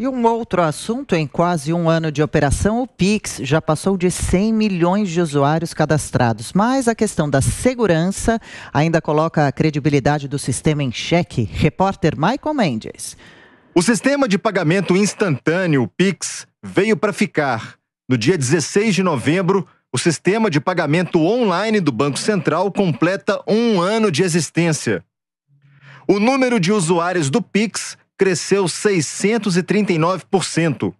E um outro assunto, em quase um ano de operação, o Pix já passou de 100 milhões de usuários cadastrados. Mas a questão da segurança ainda coloca a credibilidade do sistema em xeque. Repórter Michael Mendes. O sistema de pagamento instantâneo, o Pix, veio para ficar. No dia 16 de novembro, o sistema de pagamento online do Banco Central completa um ano de existência. O número de usuários do Pix cresceu 639%,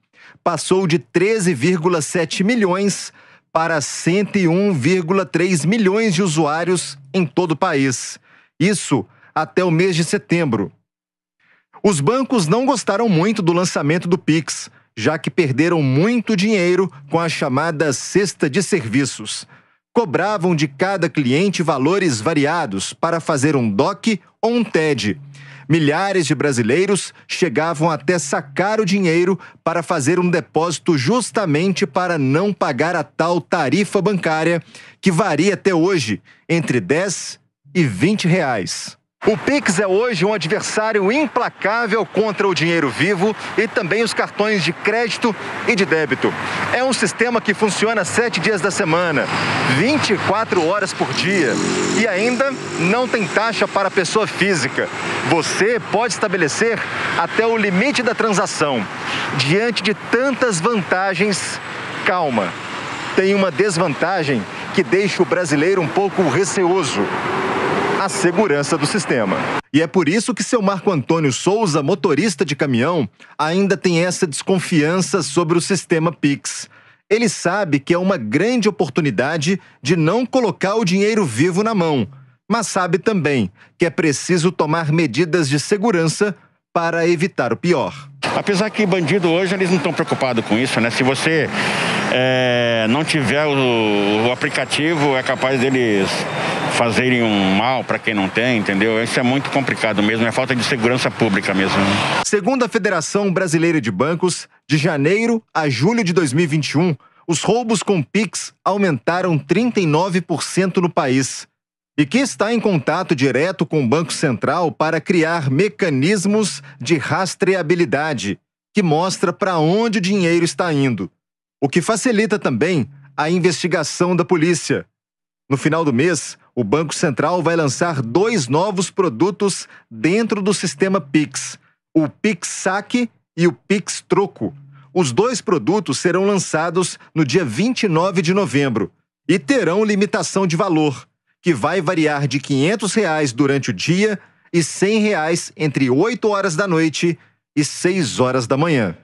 passou de 13,7 milhões para 101,3 milhões de usuários em todo o país. Isso até o mês de setembro. Os bancos não gostaram muito do lançamento do Pix, já que perderam muito dinheiro com a chamada cesta de serviços. Cobravam de cada cliente valores variados para fazer um DOC ou um TED milhares de brasileiros chegavam até sacar o dinheiro para fazer um depósito justamente para não pagar a tal tarifa bancária, que varia até hoje entre 10 e 20 reais. O Pix é hoje um adversário implacável contra o dinheiro vivo e também os cartões de crédito e de débito. É um sistema que funciona sete dias da semana, 24 horas por dia e ainda não tem taxa para a pessoa física. Você pode estabelecer até o limite da transação. Diante de tantas vantagens, calma. Tem uma desvantagem que deixa o brasileiro um pouco receoso a segurança do sistema. E é por isso que seu Marco Antônio Souza, motorista de caminhão, ainda tem essa desconfiança sobre o sistema Pix. Ele sabe que é uma grande oportunidade de não colocar o dinheiro vivo na mão, mas sabe também que é preciso tomar medidas de segurança para evitar o pior. Apesar que bandido hoje eles não estão preocupados com isso, né? Se você é, não tiver o, o, aplicativo, é capaz deles fazerem um mal para quem não tem, entendeu? Isso é muito complicado mesmo, é falta de segurança pública mesmo. Né? Segundo a Federação Brasileira de Bancos, de janeiro a julho de 2021, os roubos com Pix aumentaram 39% no país. E que está em contato direto com o Banco Central para criar mecanismos de rastreabilidade, que mostra para onde o dinheiro está indo, o que facilita também a investigação da polícia. No final do mês, o Banco Central vai lançar dois novos produtos dentro do sistema Pix: o Pix Saque e o Pix Troco. Os dois produtos serão lançados no dia 29 de novembro e terão limitação de valor, que vai variar de R$ 500 reais durante o dia e R$ 100 reais entre 8 horas da noite e 6 horas da manhã.